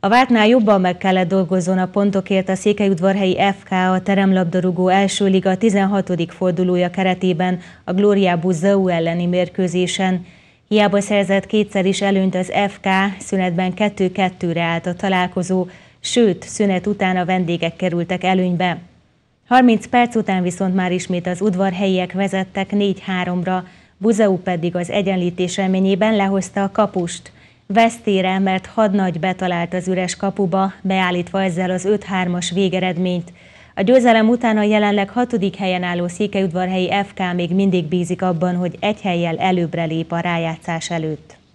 A vártnál jobban meg kellett dolgozzon a pontokért a Székelyudvarhelyi FK a teremlabdarúgó első liga 16. fordulója keretében a Gloria Buzau elleni mérkőzésen. Hiába szerzett kétszer is előnyt az FK, szünetben 2-2-re állt a találkozó, sőt, szünet után a vendégek kerültek előnybe. 30 perc után viszont már ismét az udvarhelyiek vezettek 4-3-ra, Buzeu pedig az egyenlítés reményében lehozta a kapust – vesztére, mert hadnagy betalált az üres kapuba, beállítva ezzel az 5-3-as végeredményt. A győzelem után a jelenleg hatodik helyen álló székelyudvarhelyi FK még mindig bízik abban, hogy egy helyjel előbbre lép a rájátszás előtt.